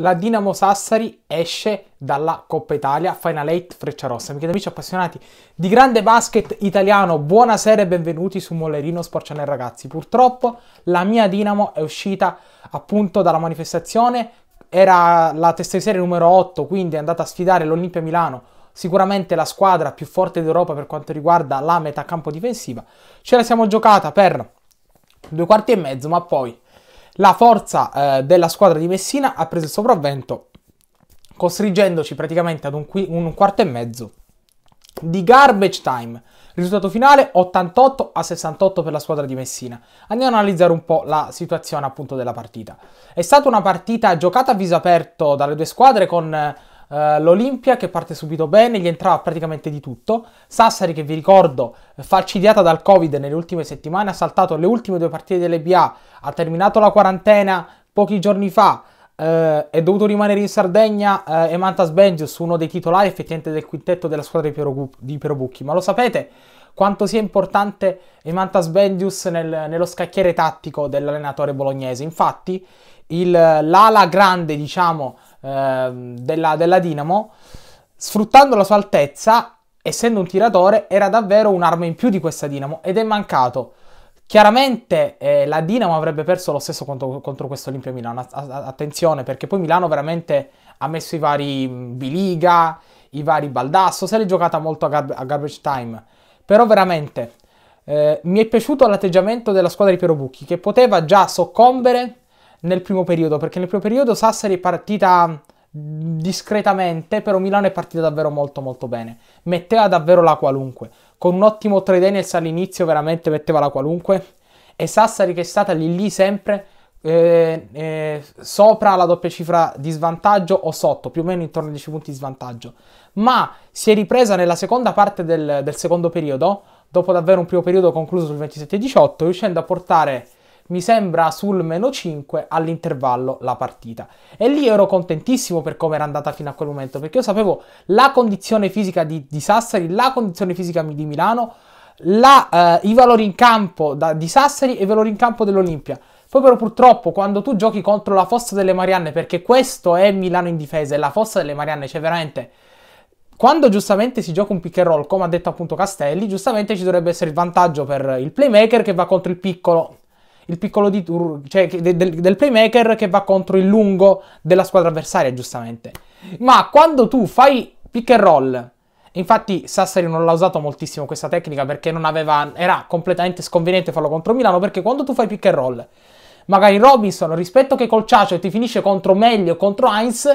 La Dinamo Sassari esce dalla Coppa Italia, Final 8 Freccia Rossa. Amiche ed amici appassionati di grande basket italiano, buonasera e benvenuti su Mollerino Sporcianel ragazzi. Purtroppo la mia Dinamo è uscita appunto dalla manifestazione, era la testa di serie numero 8, quindi è andata a sfidare l'Olimpia Milano, sicuramente la squadra più forte d'Europa per quanto riguarda la metà campo difensiva. Ce la siamo giocata per due quarti e mezzo, ma poi la forza eh, della squadra di Messina ha preso il sopravvento, costringendoci praticamente ad un, qui, un quarto e mezzo di garbage time. Risultato finale 88 a 68 per la squadra di Messina. Andiamo a analizzare un po' la situazione appunto della partita. È stata una partita giocata a viso aperto dalle due squadre con eh, l'Olimpia che parte subito bene, gli entrava praticamente di tutto, Sassari che vi ricordo eh, falcidiata dal Covid nelle ultime settimane ha saltato le ultime due partite dell'EBA, ha terminato la quarantena pochi giorni fa, eh, è dovuto rimanere in Sardegna eh, e Mantas Bengius, uno dei titolari effettivamente del quintetto della squadra di, Piero, ma lo sapete quanto sia importante Emantas Bendius nel, nello scacchiere tattico dell'allenatore bolognese. Infatti, il, l'ala grande, diciamo, Ehm, della, della Dinamo, sfruttando la sua altezza, essendo un tiratore, era davvero un'arma in più di questa Dinamo ed è mancato. Chiaramente eh, la Dinamo avrebbe perso lo stesso contro, contro questo Olimpia Milano. A- a- attenzione perché poi Milano veramente ha messo i vari mm, Biliga, i vari Baldasso, se l'è giocata molto a, gar- a garbage time. Però veramente eh, mi è piaciuto l'atteggiamento della squadra di Piero Bucchi che poteva già soccombere nel primo periodo, perché nel primo periodo Sassari è partita mm, discretamente, però Milano è partita davvero molto molto bene. Metteva davvero la qualunque, con un ottimo trade Daniels all'inizio veramente metteva la qualunque e Sassari che è stata lì lì sempre eh, eh, sopra la doppia cifra di svantaggio o sotto, più o meno intorno ai 10 punti di svantaggio. Ma si è ripresa nella seconda parte del, del secondo periodo, dopo davvero un primo periodo concluso sul 27-18, riuscendo a portare mi sembra sul meno 5 all'intervallo la partita. E lì ero contentissimo per come era andata fino a quel momento, perché io sapevo la condizione fisica di, di Sassari, la condizione fisica di Milano, la, eh, i valori in campo da, di Sassari e i valori in campo dell'Olimpia. Poi però purtroppo quando tu giochi contro la Fossa delle Marianne, perché questo è Milano in difesa e la Fossa delle Marianne, cioè veramente... Quando giustamente si gioca un pick and roll, come ha detto appunto Castelli, giustamente ci dovrebbe essere il vantaggio per il playmaker che va contro il piccolo il piccolo di turno, cioè del, del playmaker che va contro il lungo della squadra avversaria, giustamente. Ma quando tu fai pick and roll Infatti Sassari non l'ha usato moltissimo questa tecnica perché non aveva, era completamente sconveniente farlo contro Milano perché quando tu fai pick and roll, magari Robinson rispetto che col Ciacio ti finisce contro Meglio, contro Heinz,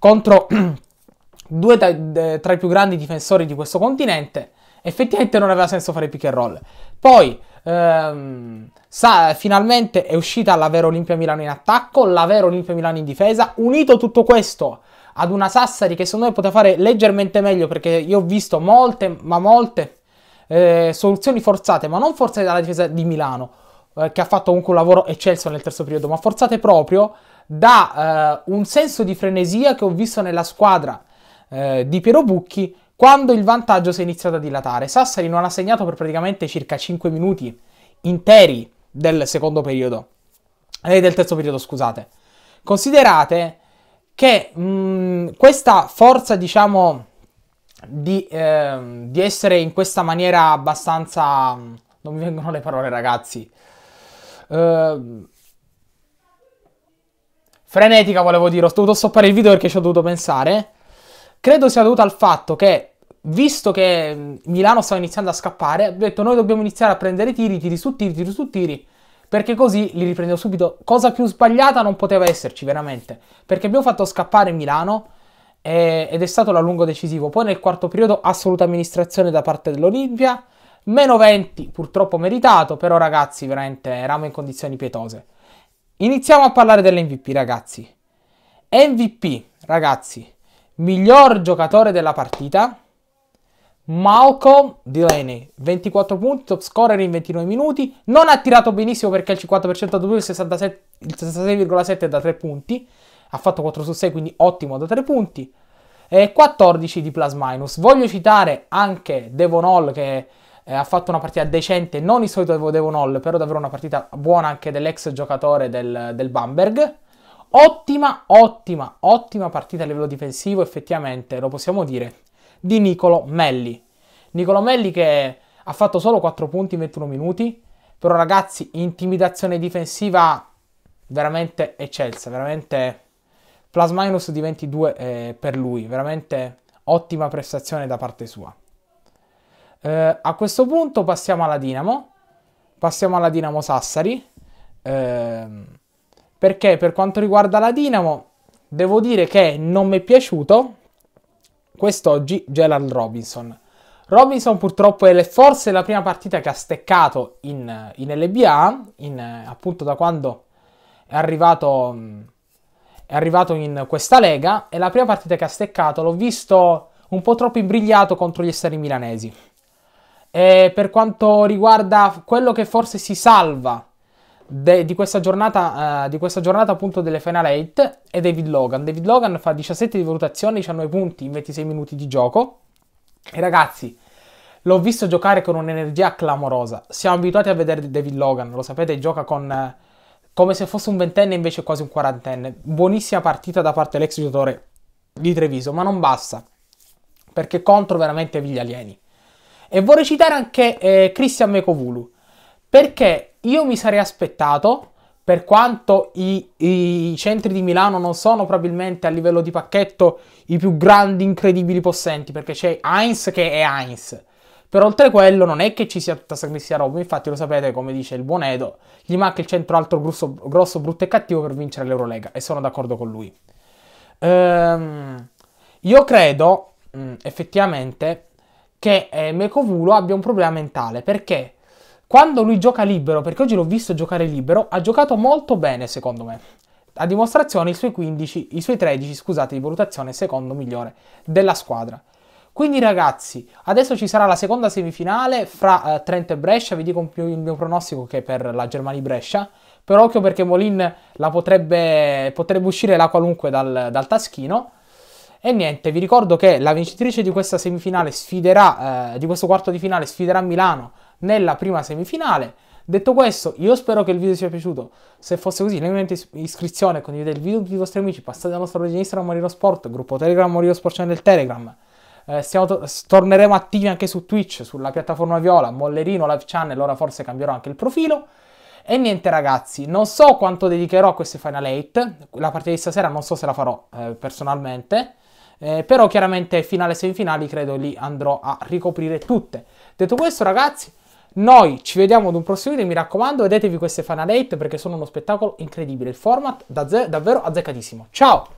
contro due tra, tra i più grandi difensori di questo continente, effettivamente non aveva senso fare pick and roll. Poi Ehm, sa, finalmente è uscita la Vera Olimpia Milano in attacco, la Vera Olimpia Milano in difesa. Unito tutto questo ad una Sassari che secondo me poteva fare leggermente meglio perché io ho visto molte, ma molte eh, soluzioni forzate, ma non forzate dalla difesa di Milano, eh, che ha fatto comunque un lavoro eccelso nel terzo periodo, ma forzate proprio da eh, un senso di frenesia che ho visto nella squadra eh, di Piero Bucchi quando il vantaggio si è iniziato a dilatare. Sassari non ha segnato per praticamente circa 5 minuti interi del secondo periodo, eh, del terzo periodo, scusate. Considerate che mh, mm, questa forza, diciamo, di, eh, di, essere in questa maniera abbastanza... Mm, non mi vengono le parole ragazzi. Eh, frenetica volevo dire, ho dovuto stoppare il video perché ci ho dovuto pensare Credo sia dovuto al fatto che, visto che mm, Milano stava iniziando a scappare, ha detto noi dobbiamo iniziare a prendere tiri, tiri su tiri, tiri su tiri, perché così li riprendo subito. Cosa più sbagliata non poteva esserci, veramente, perché abbiamo fatto scappare Milano e, ed è stato l'allungo decisivo. Poi nel quarto periodo assoluta amministrazione da parte dell'Olimpia, meno 20, purtroppo meritato, però ragazzi veramente eravamo in condizioni pietose. Iniziamo a parlare dell'MVP ragazzi. MVP, ragazzi, miglior giocatore della partita, Malcolm Delaney, 24 punti, top scorer in 29 minuti, non ha tirato benissimo perché il 50% da 2, il 66,7 66, da 3 punti, ha fatto 4 su 6 quindi ottimo da 3 punti, e 14 di plus minus. Voglio citare anche Devon Hall che eh, ha fatto una partita decente, non il solito Devon Hall, però davvero una partita buona anche dell'ex giocatore del, del Bamberg ottima, ottima, ottima partita a livello difensivo, effettivamente, lo possiamo dire, di Nicolo Melli. Nicolo Melli che ha fatto solo 4 punti in 21 minuti, però ragazzi, intimidazione difensiva veramente eccelsa, veramente plus minus di 22 eh, per lui, veramente ottima prestazione da parte sua. Eh, a questo punto passiamo alla Dinamo, passiamo alla Dinamo Sassari. Eh, perché per quanto riguarda la Dinamo devo dire che non mi è piaciuto quest'oggi Gerald Robinson. Robinson purtroppo è forse la prima partita che ha steccato in, in LBA, in, appunto da quando è arrivato, è arrivato in questa lega, è la prima partita che ha steccato, l'ho visto un po' troppo imbrigliato contro gli esteri milanesi. E per quanto riguarda quello che forse si salva de, di, questa giornata, uh, di questa giornata appunto delle Final 8 è David Logan. David Logan fa 17 di valutazione, 19 punti in 26 minuti di gioco. E ragazzi, l'ho visto giocare con un'energia clamorosa. Siamo abituati a vedere David Logan, lo sapete, gioca con... Uh, come se fosse un ventenne invece quasi un quarantenne. Buonissima partita da parte dell'ex giocatore di Treviso, ma non basta, perché contro veramente gli alieni. E vorrei citare anche eh, Christian Mekovulu, perché io mi sarei aspettato, per quanto i, i, centri di Milano non sono probabilmente a livello di pacchetto i più grandi, incredibili possenti, perché c'è Heinz che è Heinz. Per oltre quello non è che ci sia tutta questa roba, infatti lo sapete come dice il buon Edo, gli manca il centro alto grosso, grosso brutto e cattivo per vincere l'Eurolega e sono d'accordo con lui. Ehm, io credo mm, effettivamente che eh, Mecovulo abbia un problema mentale perché quando lui gioca libero, perché oggi l'ho visto giocare libero, ha giocato molto bene secondo me. A dimostrazione i suoi, 15, i suoi 13 scusate, di valutazione secondo migliore della squadra. Quindi ragazzi, adesso ci sarà la seconda semifinale fra eh, Trento e Brescia, vi dico più il mio pronostico che per la Germania-Brescia, però occhio perché Molin la potrebbe, potrebbe uscire la qualunque dal, dal, taschino. E niente, vi ricordo che la vincitrice di questa semifinale sfiderà, eh, di questo quarto di finale sfiderà Milano nella prima semifinale. Detto questo, io spero che il video vi sia piaciuto. Se fosse così, lasciate iscrizione, condividete il video con i vostri amici, passate dal nostro pagina Instagram Morino Sport, gruppo Telegram Morino Sport Channel Telegram. Eh, to- torneremo attivi anche su Twitch, sulla piattaforma Viola, Mollerino Live Channel, ora forse cambierò anche il profilo. E niente ragazzi, non so quanto dedicherò a queste Final 8, la partita di stasera non so se la farò eh, personalmente, eh, però chiaramente finale semifinali credo li andrò a ricoprire tutte. Detto questo ragazzi, noi ci vediamo ad un prossimo video, mi raccomando, vedetevi queste fanalate perché sono uno spettacolo incredibile. Il format davvero azzeccatissimo. Ciao!